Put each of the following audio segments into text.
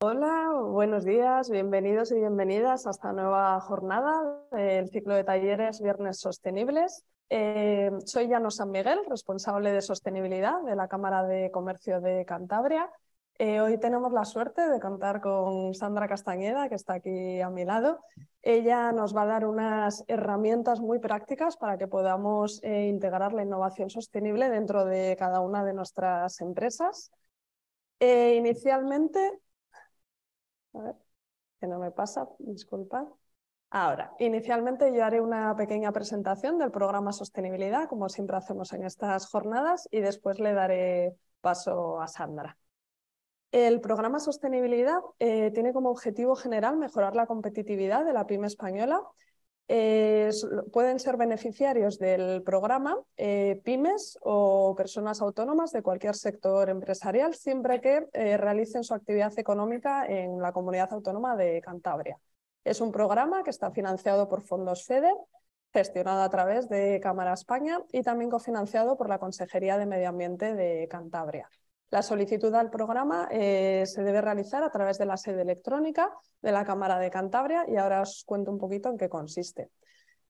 Hola, buenos días, bienvenidos y bienvenidas a esta nueva jornada del ciclo de talleres Viernes Sostenibles. Eh, soy Llano San Miguel, responsable de sostenibilidad de la Cámara de Comercio de Cantabria eh, hoy tenemos la suerte de contar con Sandra Castañeda, que está aquí a mi lado. Ella nos va a dar unas herramientas muy prácticas para que podamos eh, integrar la innovación sostenible dentro de cada una de nuestras empresas. Eh, inicialmente, que no me pasa, disculpa. Ahora, inicialmente yo haré una pequeña presentación del programa Sostenibilidad, como siempre hacemos en estas jornadas, y después le daré paso a Sandra. El programa Sostenibilidad eh, tiene como objetivo general mejorar la competitividad de la pyme española. Eh, pueden ser beneficiarios del programa eh, pymes o personas autónomas de cualquier sector empresarial, siempre que realicen su actividad económica en la comunidad autónoma de Cantabria. Es un programa que está financiado por fondos FEDER, gestionado a través de Cámara España y también cofinanciado por la Consejería de Medio Ambiente de Cantabria. La solicitud al programa eh, se debe realizar a través de la sede electrónica de la Cámara de Cantabria y ahora os cuento un poquito en qué consiste.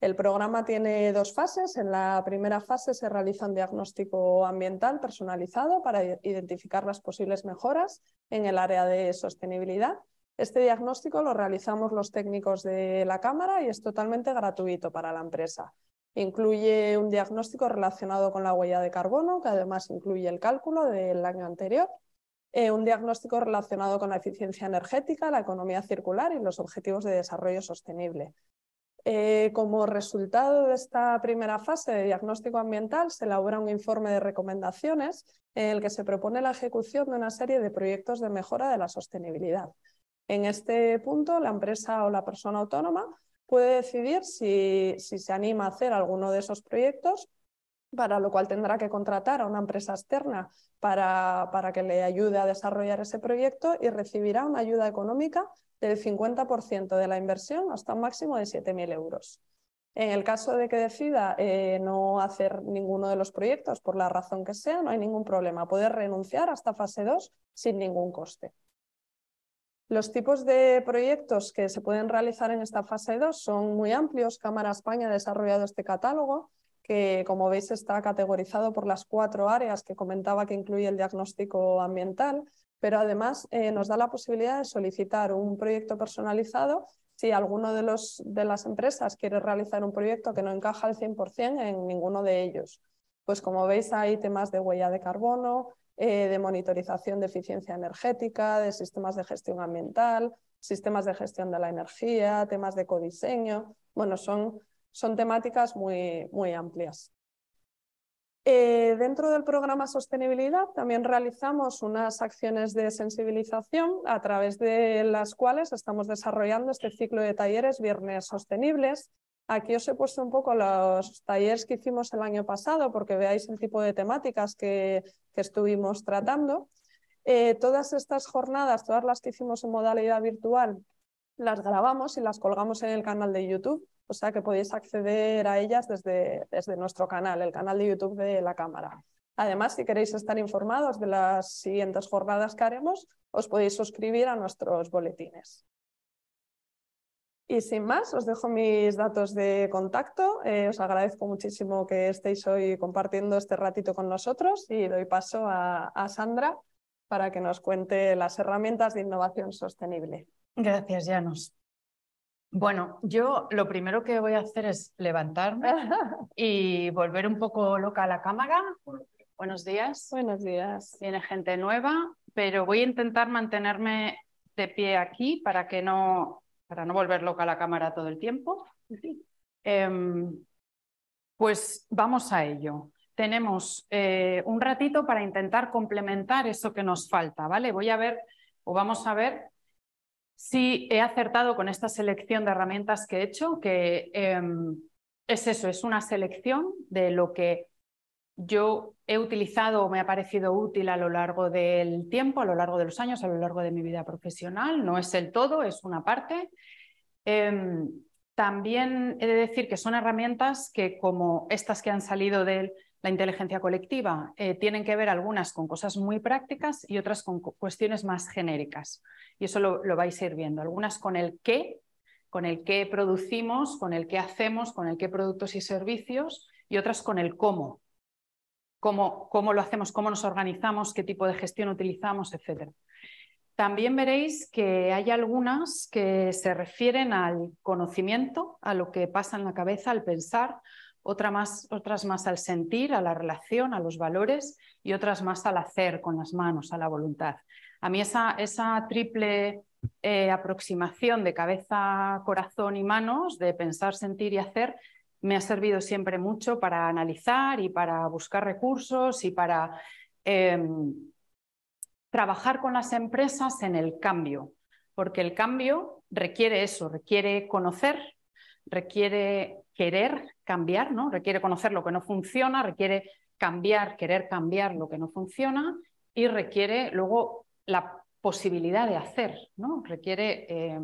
El programa tiene dos fases. En la primera fase se realiza un diagnóstico ambiental personalizado para identificar las posibles mejoras en el área de sostenibilidad. Este diagnóstico lo realizamos los técnicos de la Cámara y es totalmente gratuito para la empresa. Incluye un diagnóstico relacionado con la huella de carbono, que además incluye el cálculo del año anterior, eh, un diagnóstico relacionado con la eficiencia energética, la economía circular y los objetivos de desarrollo sostenible. Eh, como resultado de esta primera fase de diagnóstico ambiental, se elabora un informe de recomendaciones en el que se propone la ejecución de una serie de proyectos de mejora de la sostenibilidad. En este punto, la empresa o la persona autónoma puede decidir si, se anima a hacer alguno de esos proyectos para lo cual tendrá que contratar a una empresa externa para, que le ayude a desarrollar ese proyecto y recibirá una ayuda económica del 50% de la inversión hasta un máximo de 7.000 euros. En el caso de que decida eh, no hacer ninguno de los proyectos por la razón que sea, no hay ningún problema. Puede renunciar hasta fase 2 sin ningún coste. Los tipos de proyectos que se pueden realizar en esta fase 2 son muy amplios. Cámara España ha desarrollado este catálogo que, como veis, está categorizado por las cuatro áreas que comentaba que incluye el diagnóstico ambiental, pero además eh, nos da la posibilidad de solicitar un proyecto personalizado si alguno de, de las empresas quiere realizar un proyecto que no encaja al 100% en ninguno de ellos. Pues como veis, hay temas de huella de carbono, eh, de monitorización de eficiencia energética, de sistemas de gestión ambiental, sistemas de gestión de la energía, temas de codiseño. Bueno, son, temáticas muy, amplias. Eh, dentro del programa Sostenibilidad también realizamos unas acciones de sensibilización a través de las cuales estamos desarrollando este ciclo de talleres Viernes Sostenibles, Aquí os he puesto un poco los talleres que hicimos el año pasado, porque veáis el tipo de temáticas que, estuvimos tratando. Eh, todas estas jornadas, todas las que hicimos en modalidad virtual, las grabamos y las colgamos en el canal de YouTube, o sea que podéis acceder a ellas desde nuestro canal, el canal de YouTube de la Cámara. Además, si queréis estar informados de las siguientes jornadas que haremos, os podéis suscribir a nuestros boletines. Y sin más, os dejo mis datos de contacto. Eh, os agradezco muchísimo que estéis hoy compartiendo este ratito con nosotros y doy paso a, Sandra para que nos cuente las herramientas de innovación sostenible. Gracias, Janos. Bueno, yo lo primero que voy a hacer es levantarme y volver un poco loca la cámara. Buenos días. Buenos días. Tiene gente nueva, pero voy a intentar mantenerme de pie aquí para que no para no volver loca la cámara todo el tiempo. Em, pues vamos a ello. Tenemos eh, un ratito para intentar complementar eso que nos falta, ¿vale? Voy a ver o vamos a ver si he acertado con esta selección de herramientas que he hecho, que em, es eso, es una selección de lo que yo he utilizado o me ha parecido útil a lo largo del tiempo, a lo largo de los años, a lo largo de mi vida profesional. No es el todo, es una parte. Em, también he de decir que son herramientas que, como estas que han salido de la inteligencia colectiva. Eh, tienen que ver algunas con cosas muy prácticas y otras con cuestiones más genéricas. Y eso lo, lo, vais a ir viendo. Algunas con el qué, con el qué producimos, con el qué hacemos, con el qué productos y servicios, y otras con el cómo cómo, lo hacemos, cómo nos organizamos, qué tipo de gestión utilizamos, etc. También veréis que hay algunas que se refieren al conocimiento, a lo que pasa en la cabeza al pensar, más, otras más al sentir, a la relación, a los valores y otras más al hacer con las manos, a la voluntad. A mí esa, esa triple eh, aproximación de cabeza, corazón y manos, de pensar, sentir y hacer, me ha servido siempre mucho para analizar y para buscar recursos y para em, trabajar con las empresas en el cambio, porque el cambio requiere eso, requiere conocer, requiere querer cambiar, ¿no? requiere conocer lo que no funciona, requiere cambiar, querer cambiar lo que no funciona y requiere luego la posibilidad de hacer, ¿no? requiere eh,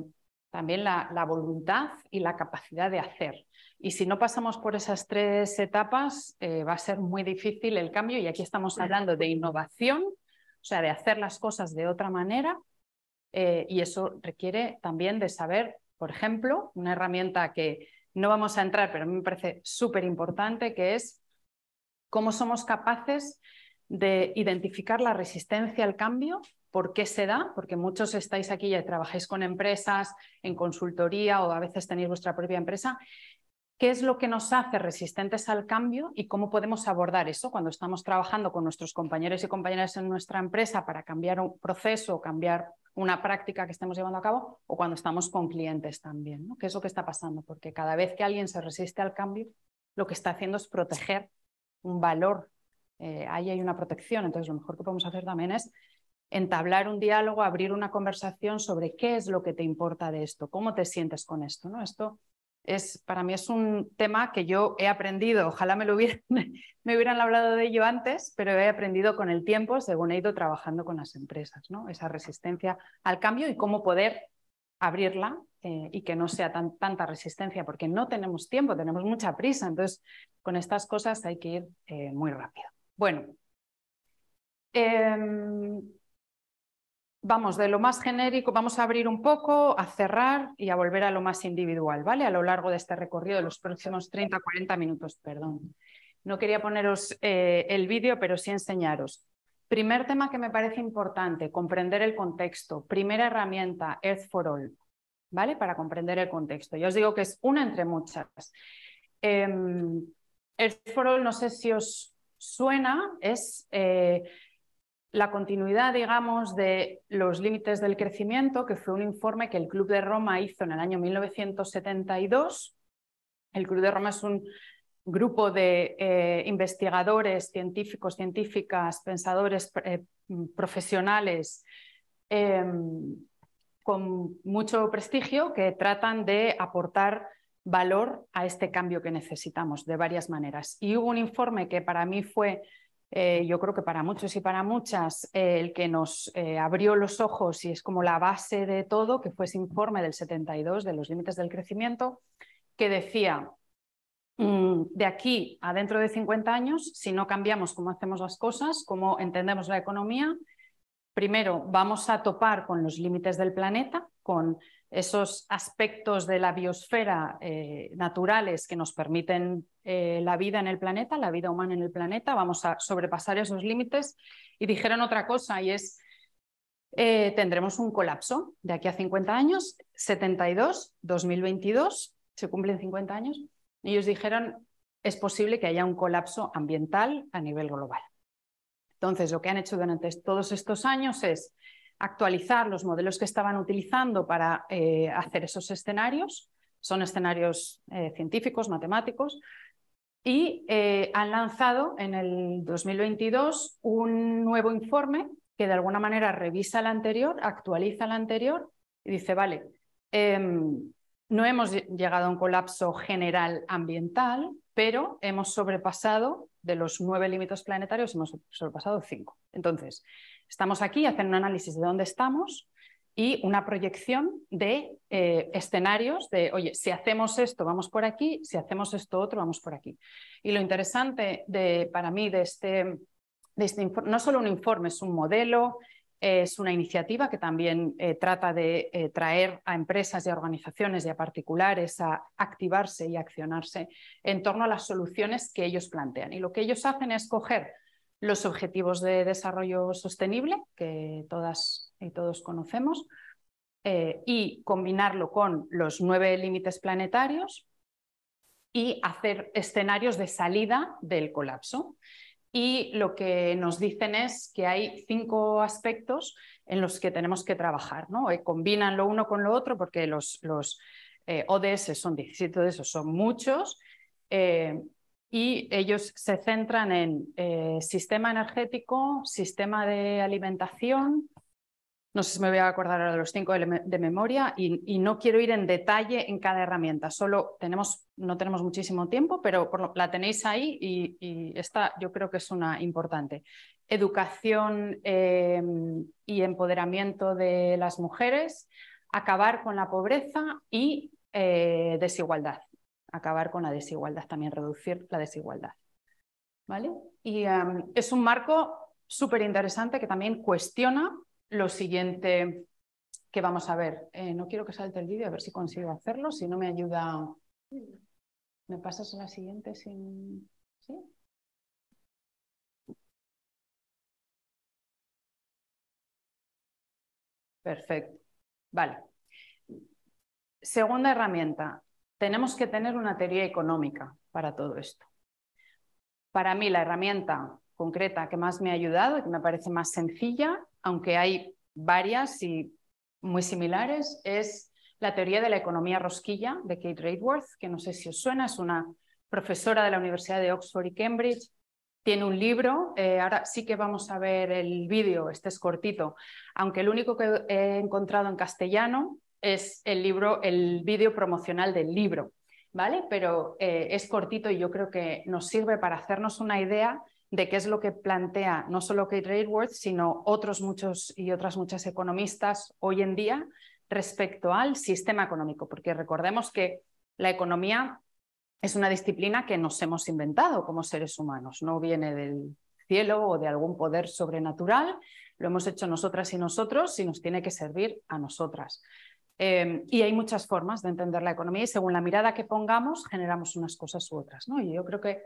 también la, voluntad y la capacidad de hacer. Y si no pasamos por esas tres etapas, eh, va a ser muy difícil el cambio. Y aquí estamos hablando de innovación, o sea, de hacer las cosas de otra manera. Eh, y eso requiere también de saber, por ejemplo, una herramienta que no vamos a entrar, pero me parece súper importante, que es cómo somos capaces de identificar la resistencia al cambio ¿Por qué se da? Porque muchos estáis aquí y trabajáis con empresas, en consultoría o a veces tenéis vuestra propia empresa. ¿Qué es lo que nos hace resistentes al cambio y cómo podemos abordar eso cuando estamos trabajando con nuestros compañeros y compañeras en nuestra empresa para cambiar un proceso, o cambiar una práctica que estemos llevando a cabo o cuando estamos con clientes también? ¿no? ¿Qué es lo que está pasando? Porque cada vez que alguien se resiste al cambio, lo que está haciendo es proteger un valor. Eh, ahí hay una protección, entonces lo mejor que podemos hacer también es entablar un diálogo, abrir una conversación sobre qué es lo que te importa de esto, cómo te sientes con esto, ¿no? Esto es, para mí es un tema que yo he aprendido, ojalá me lo hubieran, hablado de ello antes, pero he aprendido con el tiempo según he ido trabajando con las empresas, ¿no? Esa resistencia al cambio y cómo poder abrirla eh, y que no sea tanta resistencia, porque no tenemos tiempo, tenemos mucha prisa. Entonces, con estas cosas hay que ir eh, muy rápido. Bueno, em, vamos de lo más genérico, vamos a abrir un poco, a cerrar y a volver a lo más individual, ¿vale? A lo largo de este recorrido de los próximos 30, 40 minutos, perdón. No quería poneros eh, el vídeo, pero sí enseñaros. Primer tema que me parece importante, comprender el contexto. Primera herramienta, Earth for All, ¿vale? Para comprender el contexto. Yo os digo que es una entre muchas. Em, Earth for All, no sé si os suena, es... Eh, la continuidad, digamos, de los límites del crecimiento, que fue un informe que el Club de Roma hizo en el año 1972. El Club de Roma es un grupo de eh, investigadores, científicos, científicas, pensadores eh, profesionales em, con mucho prestigio que tratan de aportar valor a este cambio que necesitamos de varias maneras. Y hubo un informe que para mí fue eh, yo creo que para muchos y para muchas, eh, el que nos eh, abrió los ojos y es como la base de todo, que fue ese informe del 72 de los límites del crecimiento, que decía, mm, de aquí a dentro de 50 años, si no cambiamos cómo hacemos las cosas, cómo entendemos la economía, primero vamos a topar con los límites del planeta, con esos aspectos de la biosfera eh, naturales que nos permiten eh, la vida en el planeta, la vida humana en el planeta, vamos a sobrepasar esos límites. Y dijeron otra cosa y es, eh, tendremos un colapso de aquí a 50 años, 72, 2022, se cumplen 50 años. Y ellos dijeron, es posible que haya un colapso ambiental a nivel global. Entonces, lo que han hecho durante todos estos años es actualizar los modelos que estaban utilizando para eh, hacer esos escenarios. Son escenarios eh, científicos, matemáticos, y eh, han lanzado en el 2022 un nuevo informe que de alguna manera revisa el anterior, actualiza el anterior y dice, vale, em, no hemos llegado a un colapso general ambiental, pero hemos sobrepasado, de los nueve límites planetarios, hemos sobrepasado cinco. Entonces, Estamos aquí, hacen un análisis de dónde estamos y una proyección de eh, escenarios de, oye, si hacemos esto, vamos por aquí, si hacemos esto otro, vamos por aquí. Y lo interesante para mí de este, este informe, no solo un informe, es un modelo, es una iniciativa que también eh, trata de eh, traer a empresas y a organizaciones y a particulares a activarse y accionarse en torno a las soluciones que ellos plantean. Y lo que ellos hacen es coger los objetivos de desarrollo sostenible, que todas y todos conocemos, eh, y combinarlo con los nueve límites planetarios y hacer escenarios de salida del colapso. Y lo que nos dicen es que hay cinco aspectos en los que tenemos que trabajar, ¿no? Eh, combinan lo uno con lo otro porque los, ODS eh, son 17 de esos, son muchos y ellos se centran en eh, sistema energético, sistema de alimentación, no sé si me voy a acordar ahora de los cinco de memoria y, no quiero ir en detalle en cada herramienta, solo tenemos, no tenemos muchísimo tiempo, pero la tenéis ahí y, esta yo creo que es una importante. Educación eh, y empoderamiento de las mujeres, acabar con la pobreza y eh, desigualdad acabar con la desigualdad, también reducir la desigualdad. ¿Vale? Y em, es un marco súper interesante que también cuestiona lo siguiente que vamos a ver. Eh, no quiero que salte el vídeo, a ver si consigo hacerlo, si no me ayuda. ¿Me pasas a la siguiente ¿Sí? Perfecto. Vale. Segunda herramienta, tenemos que tener una teoría económica para todo esto. Para mí, la herramienta concreta que más me ha ayudado y que me parece más sencilla, aunque hay varias y muy similares, es la teoría de la economía rosquilla de Kate Raidworth, que no sé si os suena, es una profesora de la Universidad de Oxford y Cambridge. Tiene un libro, eh, ahora sí que vamos a ver el vídeo, este es cortito, aunque el único que he encontrado en castellano es el libro, el vídeo promocional del libro, ¿vale? Pero eh, es cortito y yo creo que nos sirve para hacernos una idea de qué es lo que plantea no solo Kate Raworth, sino otros muchos y otras muchas economistas hoy en día respecto al sistema económico, porque recordemos que la economía es una disciplina que nos hemos inventado como seres humanos, no viene del cielo o de algún poder sobrenatural, lo hemos hecho nosotras y nosotros y nos tiene que servir a nosotras. Em, y hay muchas formas de entender la economía y según la mirada que pongamos generamos unas cosas u otras. Y yo creo que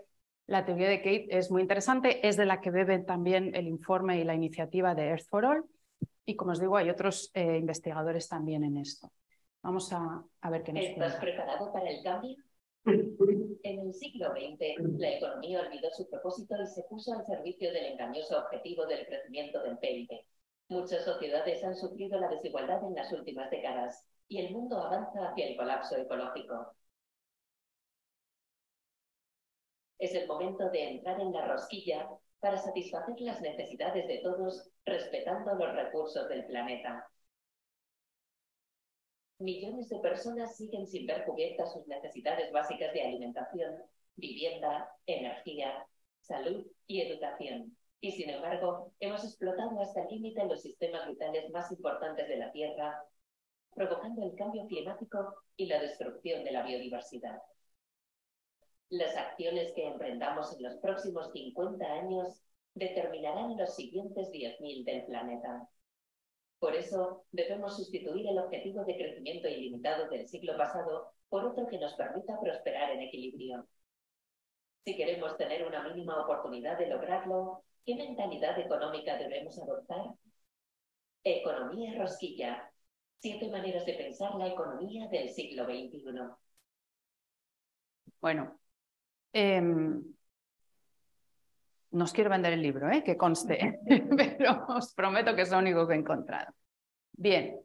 la teoría de Kate es muy interesante, es de la que beben también el informe y la iniciativa de Earth for All. Y como os digo, hay otros eh, investigadores también en esto. Vamos a, ver qué nos ¿Estás preparado para el cambio? En el siglo XX, la economía olvidó su propósito y se puso al servicio del engañoso objetivo del crecimiento del PIB. Muchas sociedades han sufrido la desigualdad en las últimas décadas y el mundo avanza hacia el colapso ecológico. Es el momento de entrar en la rosquilla para satisfacer las necesidades de todos respetando los recursos del planeta. Millones de personas siguen sin ver cubiertas sus necesidades básicas de alimentación, vivienda, energía, salud y educación. Y sin embargo, hemos explotado hasta el límite los sistemas vitales más importantes de la Tierra, provocando el cambio climático y la destrucción de la biodiversidad. Las acciones que emprendamos en los próximos 50 años determinarán los siguientes 10.000 del planeta. Por eso, debemos sustituir el objetivo de crecimiento ilimitado del siglo pasado por otro que nos permita prosperar en equilibrio. Si queremos tener una mínima oportunidad de lograrlo, ¿Qué mentalidad económica debemos adoptar? Economía Rosquilla. Siete maneras de pensar la economía del siglo XXI. Bueno, em, nos no os quiero vender el libro, ¿eh? que conste, pero os prometo que es lo único que he encontrado. Bien,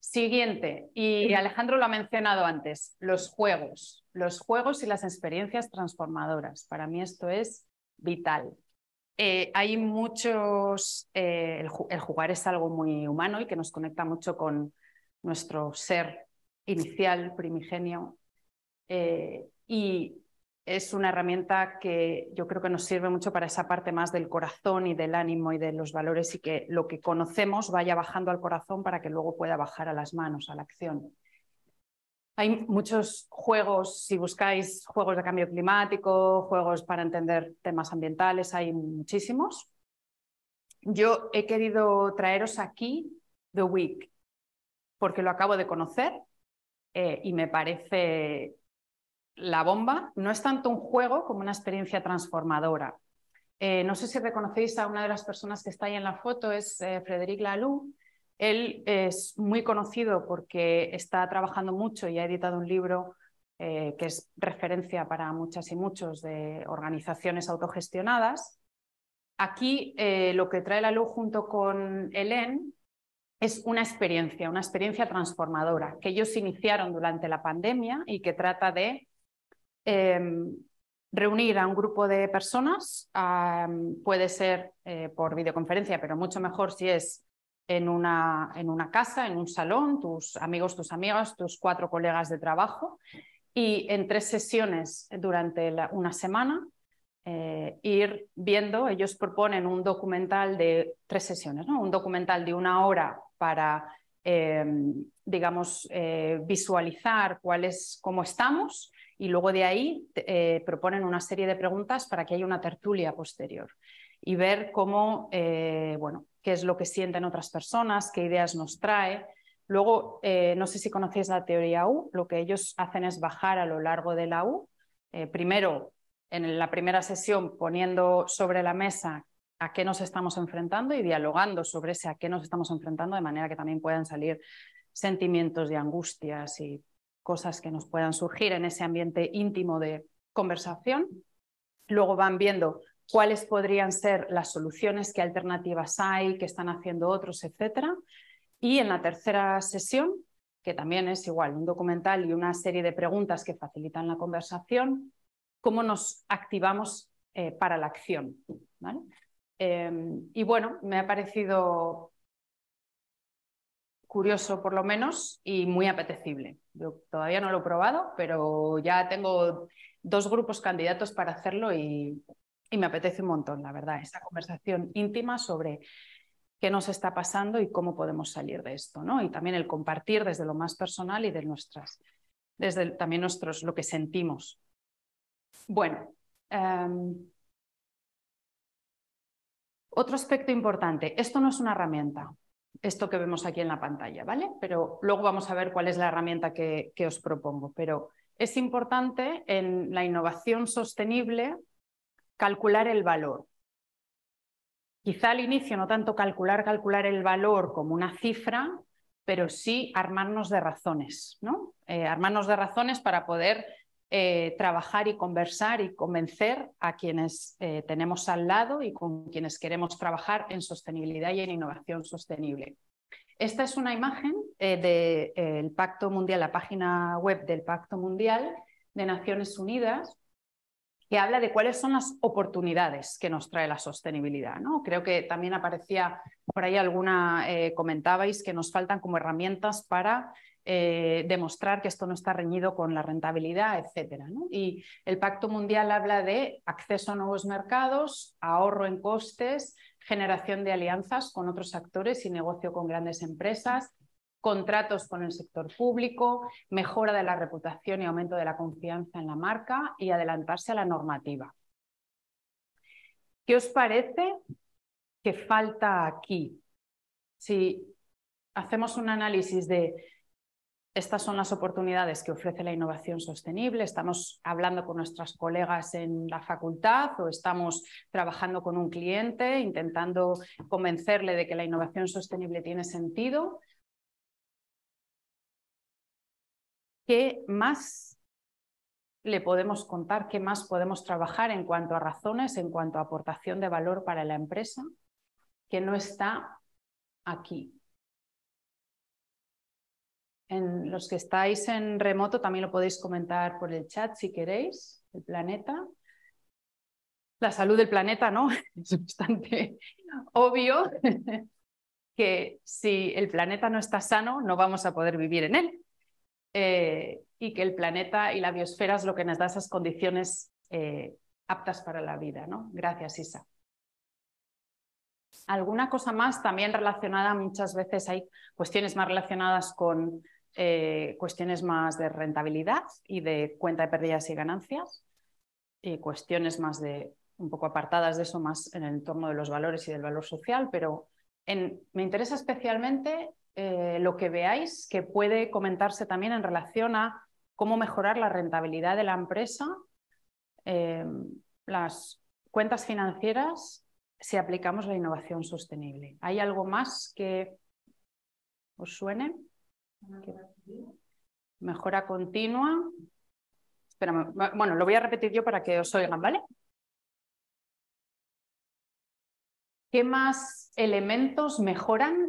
siguiente, y Alejandro lo ha mencionado antes, los juegos, los juegos y las experiencias transformadoras. Para mí esto es vital. Eh, hay muchos, eh, el, jugar es algo muy humano y que nos conecta mucho con nuestro ser inicial, primigenio, eh, y es una herramienta que yo creo que nos sirve mucho para esa parte más del corazón y del ánimo y de los valores y que lo que conocemos vaya bajando al corazón para que luego pueda bajar a las manos, a la acción. Hay muchos juegos, si buscáis juegos de cambio climático, juegos para entender temas ambientales, hay muchísimos. Yo he querido traeros aquí The Week, porque lo acabo de conocer eh, y me parece la bomba. No es tanto un juego como una experiencia transformadora. Eh, no sé si reconocéis a una de las personas que está ahí en la foto, es Frederic eh, Frédéric Laloux, él es muy conocido porque está trabajando mucho y ha editado un libro eh, que es referencia para muchas y muchos de organizaciones autogestionadas. Aquí eh, lo que trae la luz junto con Helen es una experiencia, una experiencia transformadora que ellos iniciaron durante la pandemia y que trata de em, reunir a un grupo de personas, puede ser eh, por videoconferencia, pero mucho mejor si es en una, casa, en un salón, tus amigos, tus amigas, tus cuatro colegas de trabajo y en tres sesiones durante una semana eh, ir viendo, ellos proponen un documental de tres sesiones, ¿no? un documental de una hora para, em, digamos, eh, visualizar cuál cómo estamos y luego de ahí eh, proponen una serie de preguntas para que haya una tertulia posterior y ver cómo, eh, bueno, qué es lo que sienten otras personas, qué ideas nos trae. Luego, eh, no sé si conocéis la teoría U, lo que ellos hacen es bajar a lo largo de la U, eh, primero en la primera sesión poniendo sobre la mesa a qué nos estamos enfrentando y dialogando sobre ese a qué nos estamos enfrentando, de manera que también puedan salir sentimientos de angustias y cosas que nos puedan surgir en ese ambiente íntimo de conversación. Luego van viendo cuáles podrían ser las soluciones, qué alternativas hay, qué están haciendo otros, etcétera. Y en la tercera sesión, que también es igual, un documental y una serie de preguntas que facilitan la conversación, cómo nos activamos eh, para la acción. Em, y bueno, me ha parecido curioso por lo menos y muy apetecible. Yo todavía no lo he probado, pero ya tengo dos grupos candidatos para hacerlo y y me apetece un montón, la verdad, esta conversación íntima sobre qué nos está pasando y cómo podemos salir de esto, ¿no? Y también el compartir desde lo más personal y de nuestras, desde también nuestros, lo que sentimos. Bueno, em, otro aspecto importante, esto no es una herramienta, esto que vemos aquí en la pantalla, ¿vale? Pero luego vamos a ver cuál es la herramienta que, que os propongo, pero es importante en la innovación sostenible calcular el valor. Quizá al inicio no tanto calcular, calcular el valor como una cifra, pero sí armarnos de razones, ¿no? Eh, armarnos de razones para poder eh, trabajar y conversar y convencer a quienes eh, tenemos al lado y con quienes queremos trabajar en sostenibilidad y en innovación sostenible. Esta es una imagen del Pacto Mundial, la página web del Pacto Mundial de Naciones Unidas, que habla de cuáles son las oportunidades que nos trae la sostenibilidad. ¿no? Creo que también aparecía por ahí alguna, eh, comentabais que nos faltan como herramientas para eh, demostrar que esto no está reñido con la rentabilidad, etc. Y el Pacto Mundial habla de acceso a nuevos mercados, ahorro en costes, generación de alianzas con otros actores y negocio con grandes empresas, contratos con el sector público, mejora de la reputación y aumento de la confianza en la marca y adelantarse a la normativa. ¿Qué os parece que falta aquí? Si hacemos un análisis de estas son las oportunidades que ofrece la innovación sostenible. Estamos hablando con nuestras colegas en la facultad o estamos trabajando con un cliente intentando convencerle de que la innovación sostenible tiene sentido. ¿Qué más le podemos contar? ¿Qué más podemos trabajar en cuanto a razones, en cuanto a aportación de valor para la empresa que no está aquí? En los que estáis en remoto también lo podéis comentar por el chat si queréis, el planeta. La salud del planeta, ¿no? Es bastante obvio que si el planeta no está sano, no vamos a poder vivir en él. Eh, y que el planeta y la biosfera es lo que nos da esas condiciones eh, aptas para la vida. ¿no? Gracias, Isa. Alguna cosa más también relacionada, muchas veces hay cuestiones más relacionadas con eh, cuestiones más de rentabilidad y de cuenta de pérdidas y ganancias, y cuestiones más de un poco apartadas de eso, más en el entorno de los valores y del valor social, pero me interesa especialmente eh, lo que veáis que puede comentarse también en relación a cómo mejorar la rentabilidad de la empresa, em, las cuentas financieras, si aplicamos la innovación sostenible. ¿Hay algo más que os suene? Mejora continua. Bueno, lo voy a repetir yo para que os oigan, ¿vale? ¿Qué más elementos mejoran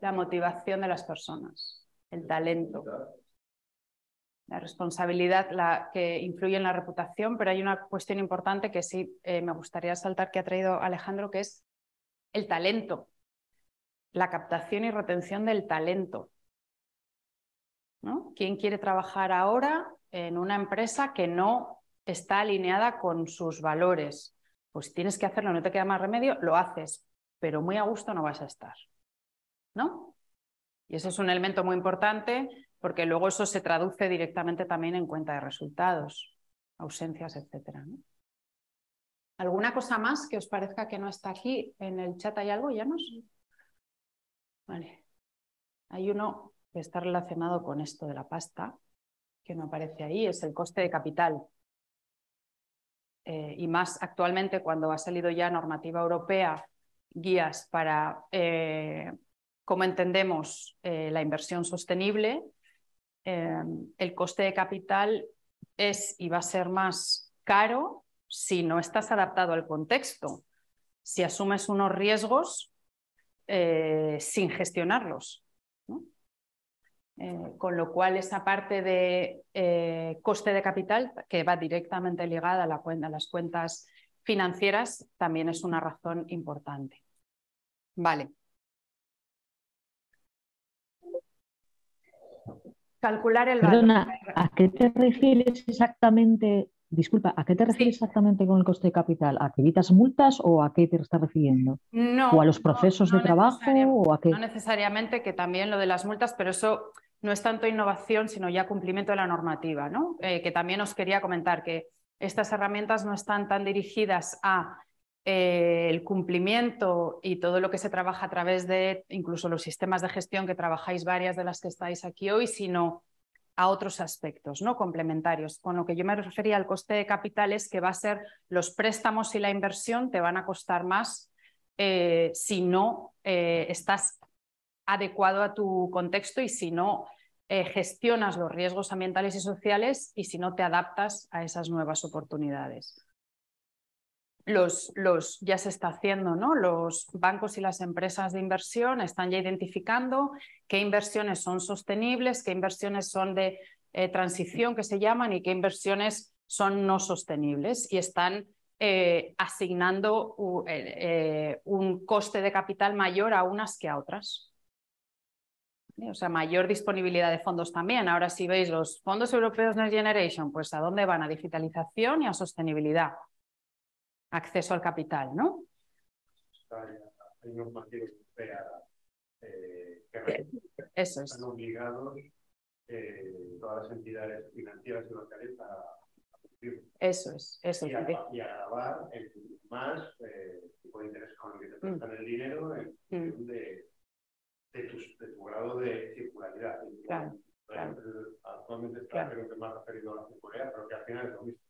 la motivación de las personas? El talento. La responsabilidad la que influye en la reputación, pero hay una cuestión importante que sí eh, me gustaría saltar que ha traído Alejandro, que es el talento, la captación y retención del talento. ¿no? ¿Quién quiere trabajar ahora en una empresa que no está alineada con sus valores, pues si tienes que hacerlo, no te queda más remedio, lo haces, pero muy a gusto no vas a estar. ¿No? Y eso es un elemento muy importante porque luego eso se traduce directamente también en cuenta de resultados, ausencias, etc. ¿Alguna cosa más que os parezca que no está aquí? En el chat hay algo, ¿ya no? Vale. Hay uno que está relacionado con esto de la pasta, que no aparece ahí, es el coste de capital. Eh, y más actualmente cuando ha salido ya normativa europea, guías para eh, cómo entendemos eh, la inversión sostenible, em, el coste de capital es y va a ser más caro si no estás adaptado al contexto, si asumes unos riesgos sin gestionarlos. Eh, con lo cual, esa parte de eh, coste de capital, que va directamente ligada a, la a las cuentas financieras, también es una razón importante. Vale. Calcular el Perdona, ¿a qué te refieres exactamente Disculpa, ¿a qué te refieres exactamente con el coste de capital? ¿A que evitas multas o a qué te estás refiriendo? No. ¿O a los procesos de trabajo? O a qué? No necesariamente, que también lo de las multas, pero eso no es tanto innovación, sino ya cumplimiento de la normativa, ¿no? Eh, que también os quería comentar que estas herramientas no están tan dirigidas a eh, el cumplimiento y todo lo que se trabaja a través de incluso los sistemas de gestión que trabajáis varias de las que estáis aquí hoy, sino a otros aspectos ¿no? complementarios. Con lo que yo me refería al coste de capital es que va a ser los préstamos y la inversión te van a costar más eh, si no eh, estás adecuado a tu contexto y si no eh, gestionas los riesgos ambientales y sociales y si no te adaptas a esas nuevas oportunidades los, ya se está haciendo, ¿no? Los bancos y las empresas de inversión están ya identificando qué inversiones son sostenibles, qué inversiones son de eh, transición, que se llaman, y qué inversiones son no sostenibles. Y están eh, asignando eh, un coste de capital mayor a unas que a otras. O sea, mayor disponibilidad de fondos también. Ahora, si veis los fondos europeos Next Generation, pues ¿a dónde van? A digitalización y a sostenibilidad acceso al capital, ¿no? Eh, eh, eso es. están obligados eh, todas las entidades financieras y locales a, Eso es, eso y es. A, y a el, más eh, tipo de interés con el que te mm. prestan el dinero en mm. función de, de, de, tu grado de circularidad. Claro, claro. Actualmente está, claro. creo que más referido a la circularidad, pero que al final es lo mismo.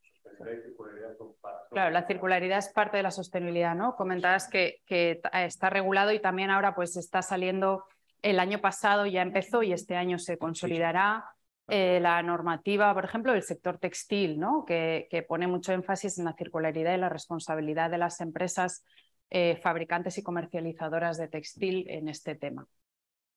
Claro, la circularidad es parte de la sostenibilidad, ¿no? Comentabas que, está regulado y también ahora pues está saliendo, el año pasado ya empezó y este año se consolidará eh, la normativa, por ejemplo, del sector textil, ¿no? Que, pone mucho énfasis en la circularidad y la responsabilidad de las empresas eh, fabricantes y comercializadoras de textil en este tema.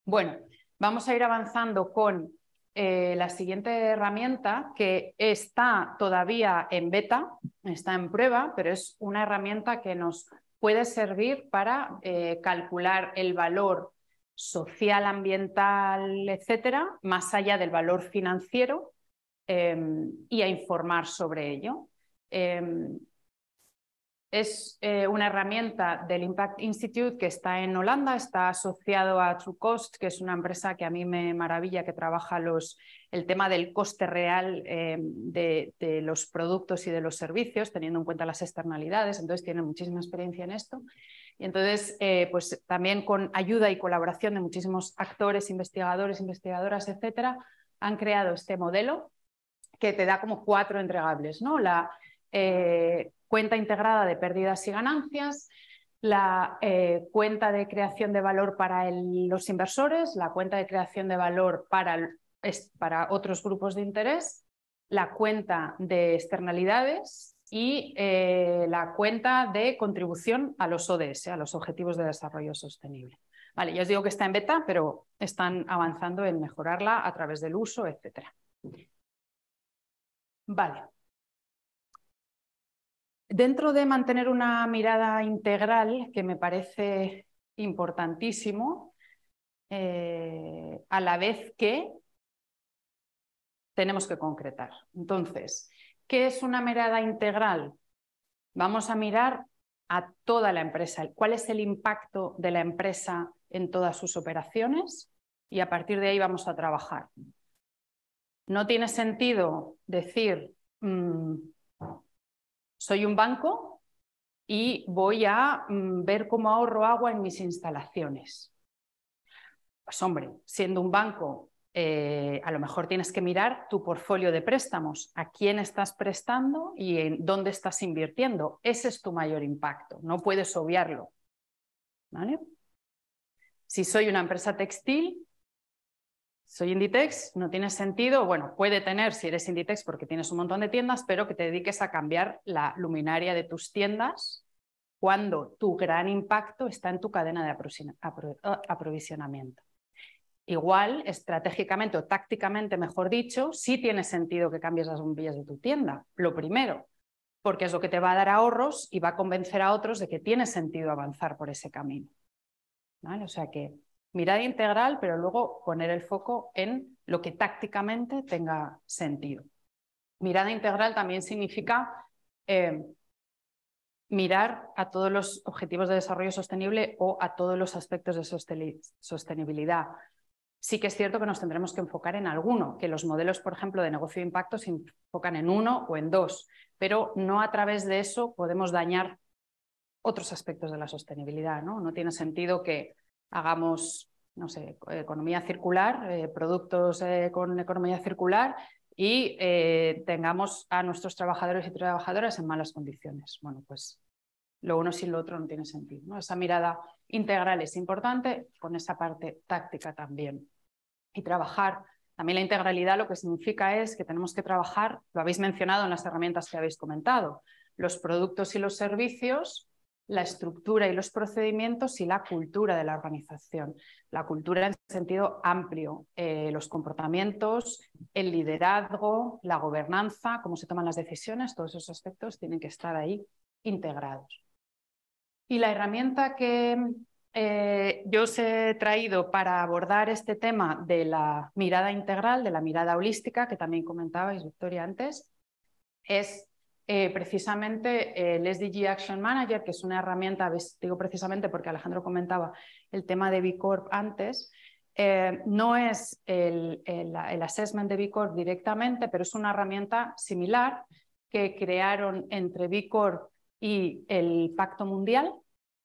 Bueno, vamos a ir avanzando con eh, la siguiente herramienta que está todavía en beta, está en prueba, pero es una herramienta que nos puede servir para eh, calcular el valor social, ambiental, etcétera, más allá del valor financiero em, y a informar sobre ello. Em, es eh, una herramienta del Impact Institute que está en Holanda, está asociado a TrueCost, que es una empresa que a mí me maravilla, que trabaja los, el tema del coste real eh, de, los productos y de los servicios, teniendo en cuenta las externalidades. Entonces, tiene muchísima experiencia en esto. Y entonces, eh, pues también con ayuda y colaboración de muchísimos actores, investigadores, investigadoras, etcétera, han creado este modelo que te da como cuatro entregables, ¿no? La, eh, cuenta integrada de pérdidas y ganancias, la eh, cuenta de creación de valor para los inversores, la cuenta de creación de valor para, para, otros grupos de interés, la cuenta de externalidades y eh, la cuenta de contribución a los ODS, a los Objetivos de Desarrollo Sostenible. Vale, ya os digo que está en beta, pero están avanzando en mejorarla a través del uso, etc. Vale, Dentro de mantener una mirada integral, que me parece importantísimo, eh, a la vez que tenemos que concretar. Entonces, ¿qué es una mirada integral? Vamos a mirar a toda la empresa, cuál es el impacto de la empresa en todas sus operaciones y a partir de ahí vamos a trabajar. No tiene sentido decir, mm, soy un banco y voy a mm, ver cómo ahorro agua en mis instalaciones. Pues hombre, siendo un banco, eh, a lo mejor tienes que mirar tu portfolio de préstamos, a quién estás prestando y en dónde estás invirtiendo. Ese es tu mayor impacto, no puedes obviarlo. Si soy una empresa textil, soy Inditex, no tiene sentido, bueno, puede tener si eres Inditex porque tienes un montón de tiendas, pero que te dediques a cambiar la luminaria de tus tiendas cuando tu gran impacto está en tu cadena de aprovisionamiento. Igual, estratégicamente o tácticamente, mejor dicho, sí tiene sentido que cambies las bombillas de tu tienda, lo primero, porque es lo que te va a dar ahorros y va a convencer a otros de que tiene sentido avanzar por ese camino. O sea que mirada integral, pero luego poner el foco en lo que tácticamente tenga sentido. Mirada integral también significa eh, mirar a todos los objetivos de desarrollo sostenible o a todos los aspectos de sostenibilidad. Sí que es cierto que nos tendremos que enfocar en alguno, que los modelos, por ejemplo, de negocio de impacto se enfocan en uno o en dos, pero no a través de eso podemos dañar otros aspectos de la sostenibilidad. No, no tiene sentido que hagamos, no sé, economía circular, eh, productos eh, con economía circular y eh, tengamos a nuestros trabajadores y trabajadoras en malas condiciones. Bueno, pues lo uno sin lo otro no tiene sentido. Esa mirada integral es importante con esa parte táctica también. Y trabajar también la integralidad lo que significa es que tenemos que trabajar, lo habéis mencionado en las herramientas que habéis comentado, los productos y los servicios la estructura y los procedimientos y la cultura de la organización. La cultura en sentido amplio, eh, los comportamientos, el liderazgo, la gobernanza, cómo se toman las decisiones, todos esos aspectos tienen que estar ahí integrados. Y la herramienta que eh, yo os he traído para abordar este tema de la mirada integral, de la mirada holística, que también comentabais, Victoria, antes, es eh, precisamente eh, el SDG Action Manager, que es una herramienta, digo precisamente porque Alejandro comentaba el tema de B Corp antes, eh, no es el, assessment de B Corp directamente, pero es una herramienta similar que crearon entre B Corp y el Pacto Mundial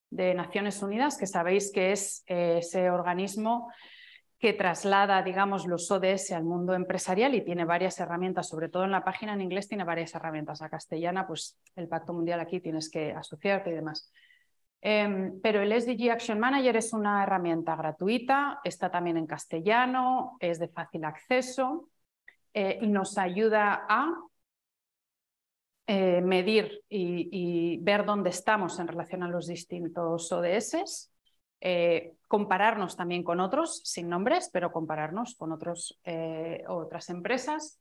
de Naciones Unidas, que sabéis que es ese organismo que traslada, digamos, los ODS al mundo empresarial y tiene varias herramientas, sobre todo en la página en inglés tiene varias herramientas. a castellana, pues el Pacto Mundial aquí tienes que asociarte y demás. Em, pero el SDG Action Manager es una herramienta gratuita, está también en castellano, es de fácil acceso eh, y nos ayuda a eh, medir y, y ver dónde estamos en relación a los distintos ODS eh, compararnos también con otros, sin nombres, pero compararnos con otros, eh, otras empresas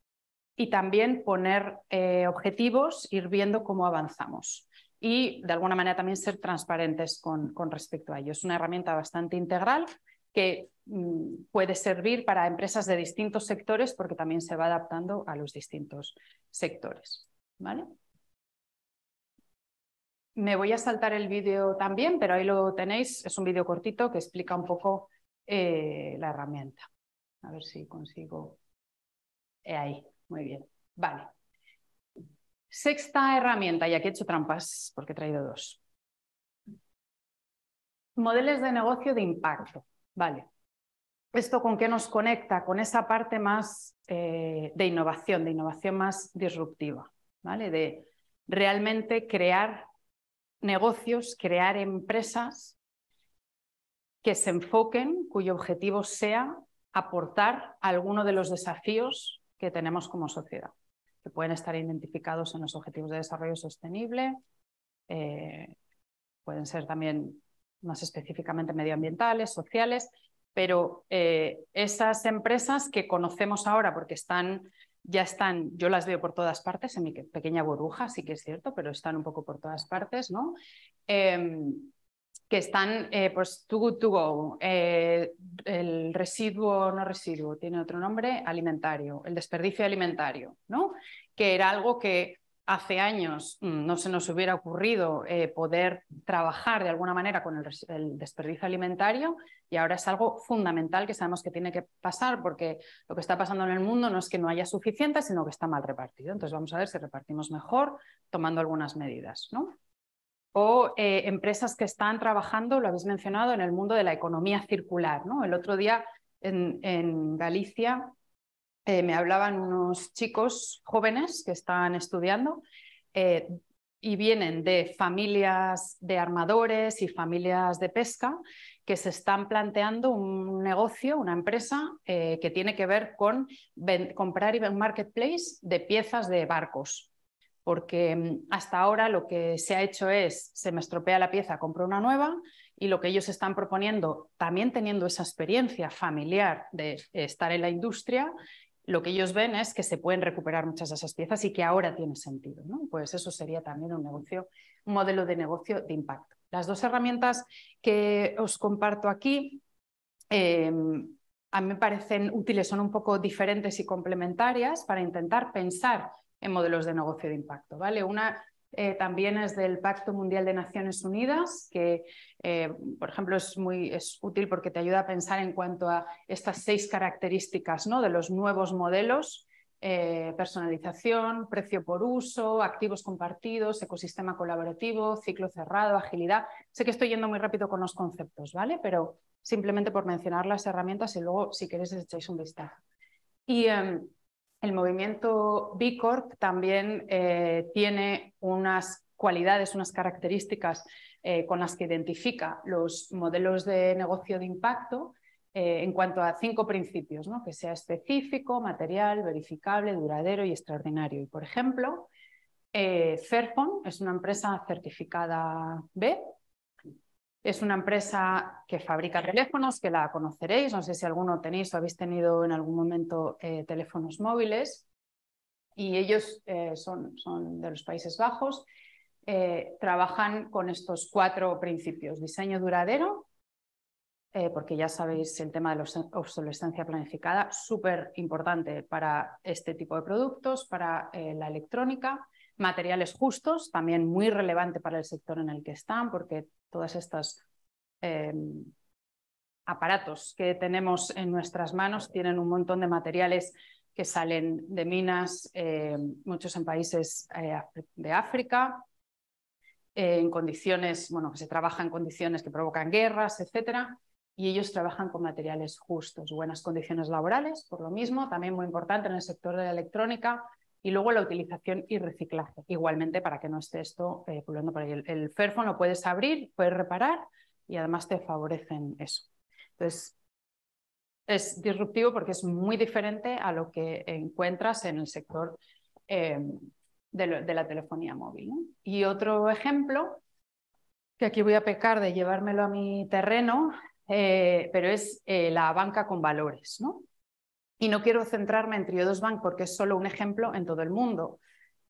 y también poner eh, objetivos, ir viendo cómo avanzamos y de alguna manera también ser transparentes con, respecto a ello. Es una herramienta bastante integral que mm, puede servir para empresas de distintos sectores porque también se va adaptando a los distintos sectores. Me voy a saltar el vídeo también, pero ahí lo tenéis. Es un vídeo cortito que explica un poco eh, la herramienta. A ver si consigo. Eh, ahí, muy bien. Vale. Sexta herramienta, y aquí he hecho trampas porque he traído dos. Modelos de negocio de impacto. Vale. ¿Esto con qué nos conecta? Con esa parte más eh, de innovación, de innovación más disruptiva, ¿vale? De realmente crear negocios, crear empresas que se enfoquen, cuyo objetivo sea aportar alguno de los desafíos que tenemos como sociedad, que pueden estar identificados en los objetivos de desarrollo sostenible, eh, pueden ser también más específicamente medioambientales, sociales, pero eh, esas empresas que conocemos ahora porque están ya están, yo las veo por todas partes, en mi pequeña burbuja, sí que es cierto, pero están un poco por todas partes, ¿no? Em, que están, eh, pues, too good to go, eh, el residuo, no residuo, tiene otro nombre, alimentario, el desperdicio alimentario, ¿no? Que era algo que hace años mm, no se nos hubiera ocurrido eh, poder trabajar de alguna manera con el, desperdicio alimentario y ahora es algo fundamental que sabemos que tiene que pasar porque lo que está pasando en el mundo no es que no haya suficiente, sino que está mal repartido. Entonces vamos a ver si repartimos mejor tomando algunas medidas. O eh, empresas que están trabajando, lo habéis mencionado, en el mundo de la economía circular. ¿no? El otro día en Galicia eh, me hablaban unos chicos jóvenes que están estudiando eh, y vienen de familias de armadores y familias de pesca que se están planteando un negocio, una empresa eh, que tiene que ver con comprar y vender marketplace de piezas de barcos. Porque mm, hasta ahora lo que se ha hecho es, se me estropea la pieza, compro una nueva, y lo que ellos están proponiendo, también teniendo esa experiencia familiar de estar en la industria, lo que ellos ven es que se pueden recuperar muchas de esas piezas y que ahora tiene sentido. ¿no? Pues eso sería también un negocio, un modelo de negocio de impacto. Las dos herramientas que os comparto aquí em, a mí me parecen útiles, son un poco diferentes y complementarias para intentar pensar en modelos de negocio de impacto. ¿vale? Una eh, también es del Pacto Mundial de Naciones Unidas, que, eh, por ejemplo, es muy útil porque te ayuda a pensar en cuanto a estas seis características ¿no? de los nuevos modelos. Eh, personalización, precio por uso, activos compartidos, ecosistema colaborativo, ciclo cerrado, agilidad. Sé que estoy yendo muy rápido con los conceptos, ¿vale? Pero simplemente por mencionar las herramientas y luego, si queréis, echáis un vistazo. Y em, el movimiento B Corp también eh, tiene unas cualidades, unas características eh, con las que identifica los modelos de negocio de impacto eh, en cuanto a cinco principios, ¿no? que sea específico, material, verificable, duradero y extraordinario. Y por ejemplo, Fairphone es una empresa certificada B es una empresa que fabrica teléfonos, que la conoceréis, no sé si alguno tenéis o habéis tenido en algún momento eh, teléfonos móviles. Y ellos eh, son, de los Países Bajos, eh, trabajan con estos cuatro principios. Diseño duradero, porque ya sabéis el tema de la obsolescencia planificada, súper importante para este tipo de productos, para la electrónica Materiales justos, también muy relevante para el sector en el que están, porque todas estas... Em, aparatos que tenemos en nuestras manos tienen un montón de materiales que salen de minas, em, muchos en países eh, de África, en condiciones, bueno, que se trabaja en condiciones que provocan guerras, etcétera, y ellos trabajan con materiales justos, buenas condiciones laborales, por lo mismo, también muy importante en el sector de la electrónica, y luego la utilización y reciclaje, igualmente para que no esté esto eh, por ahí. El, el Fairphone lo puedes abrir, puedes reparar y además te favorecen eso. Entonces, es disruptivo porque es muy diferente a lo que encuentras en el sector eh, de, la telefonía móvil. Y otro ejemplo, que aquí voy a pecar de llevármelo a mi terreno, eh, pero es eh, la banca con valores. ¿no? Y no quiero centrarme en Triodos Bank porque es solo un ejemplo en todo el mundo.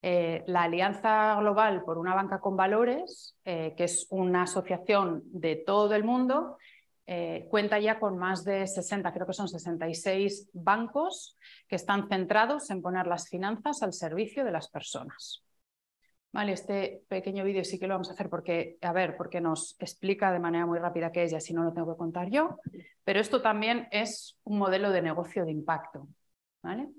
Eh, la Alianza Global por una Banca con Valores, eh, que es una asociación de todo el mundo, eh, cuenta ya con más de 60, creo que son 66 bancos que están centrados en poner las finanzas al servicio de las personas. Vale, este pequeño vídeo sí que lo vamos a hacer porque, a ver, porque nos explica de manera muy rápida qué es y así no lo tengo que contar yo. Pero esto también es un modelo de negocio de impacto. ¿vale?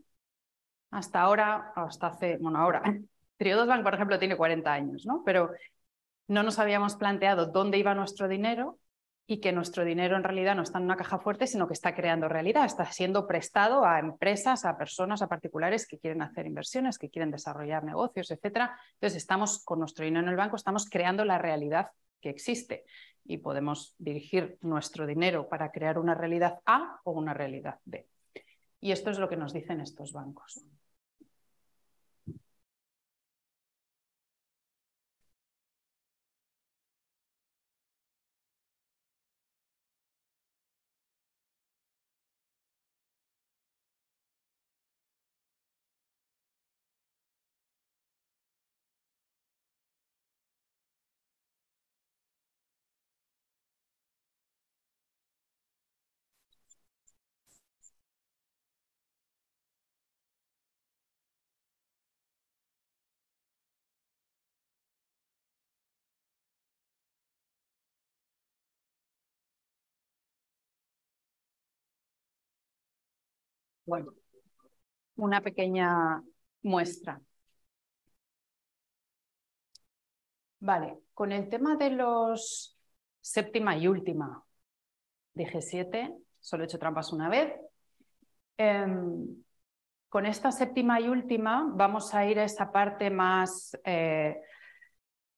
Hasta ahora, hasta hace, bueno, ahora, Triodos Bank, por ejemplo, tiene 40 años, ¿no? Pero no nos habíamos planteado dónde iba nuestro dinero y que nuestro dinero en realidad no está en una caja fuerte, sino que está creando realidad, está siendo prestado a empresas, a personas, a particulares que quieren hacer inversiones, que quieren desarrollar negocios, etc. Entonces, estamos con nuestro dinero en el banco, estamos creando la realidad que existe y podemos dirigir nuestro dinero para crear una realidad A o una realidad B. Y esto es lo que nos dicen estos bancos. Bueno, una pequeña muestra. Vale, con el tema de los séptima y última, dije siete, solo he hecho trampas una vez. Em, con esta séptima y última vamos a ir a esa parte más eh,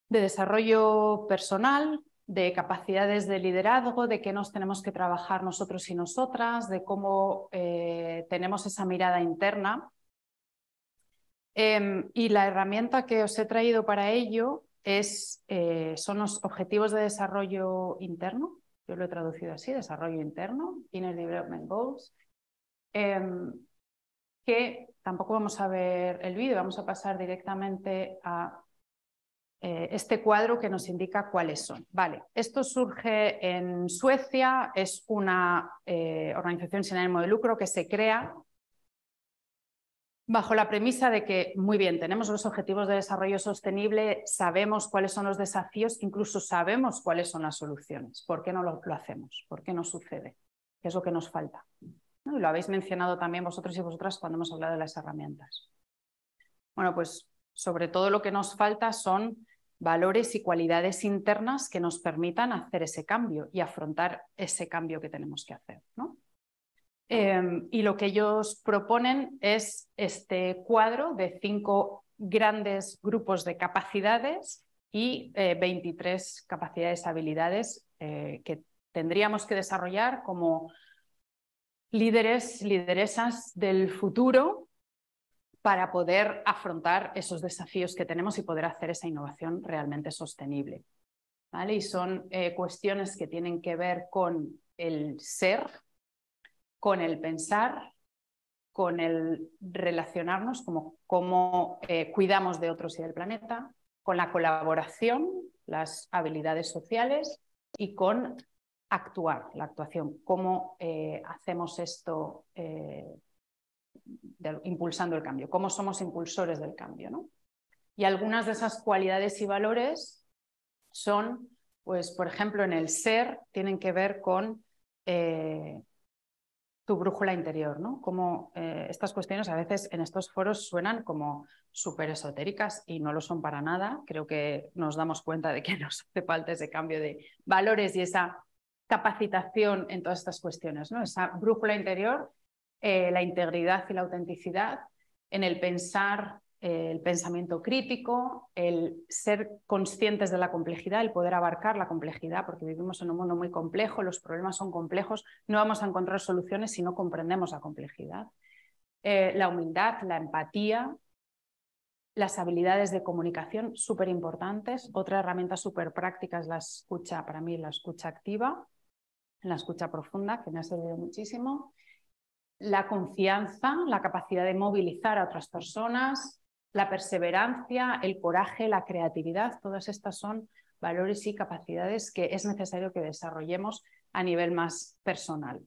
de desarrollo personal, de capacidades de liderazgo, de qué nos tenemos que trabajar nosotros y nosotras, de cómo eh, tenemos esa mirada interna. Em, y la herramienta que os he traído para ello es, eh, son los objetivos de desarrollo interno, yo lo he traducido así, desarrollo interno, Inner Development Goals, em, que tampoco vamos a ver el vídeo, vamos a pasar directamente a eh, este cuadro que nos indica cuáles son. Vale, esto surge en Suecia, es una eh, organización sin ánimo de lucro que se crea bajo la premisa de que, muy bien, tenemos los objetivos de desarrollo sostenible, sabemos cuáles son los desafíos, incluso sabemos cuáles son las soluciones. ¿Por qué no lo, hacemos? ¿Por qué no sucede? ¿Qué es lo que nos falta? lo habéis mencionado también vosotros y vosotras cuando hemos hablado de las herramientas. Bueno, pues sobre todo lo que nos falta son valores y cualidades internas que nos permitan hacer ese cambio y afrontar ese cambio que tenemos que hacer. Em, y lo que ellos proponen es este cuadro de cinco grandes grupos de capacidades y 23 eh, capacidades, habilidades eh, que tendríamos que desarrollar como líderes, lideresas del futuro para poder afrontar esos desafíos que tenemos y poder hacer esa innovación realmente sostenible. Y son eh, cuestiones que tienen que ver con el ser, con el pensar, con el relacionarnos, como cómo eh, cuidamos de otros y del planeta, con la colaboración, las habilidades sociales y con actuar, la actuación, cómo eh, hacemos esto impulsando el cambio, cómo somos impulsores del cambio. Y algunas de esas cualidades y valores son, pues, por ejemplo, en el ser, tienen que ver con eh, tu brújula interior, ¿no? Como eh, estas cuestiones a veces en estos foros suenan como súper esotéricas y no lo son para nada. Creo que nos damos cuenta de que nos hace falta ese cambio de valores y esa capacitación en todas estas cuestiones, ¿no? Esa brújula interior eh, la integridad y la autenticidad, en el pensar eh, el pensamiento crítico, el ser conscientes de la complejidad, el poder abarcar la complejidad, porque vivimos en un mundo muy complejo, los problemas son complejos, no vamos a encontrar soluciones si no comprendemos la complejidad. Eh, la humildad, la empatía, las habilidades de comunicación súper importantes. Otra herramienta súper práctica es la escucha, para mí la escucha activa, la escucha profunda, que me ha servido muchísimo la confianza, la capacidad de movilizar a otras personas, la perseverancia, el coraje, la creatividad, todas estas son valores y capacidades que es necesario que desarrollemos a nivel más personal.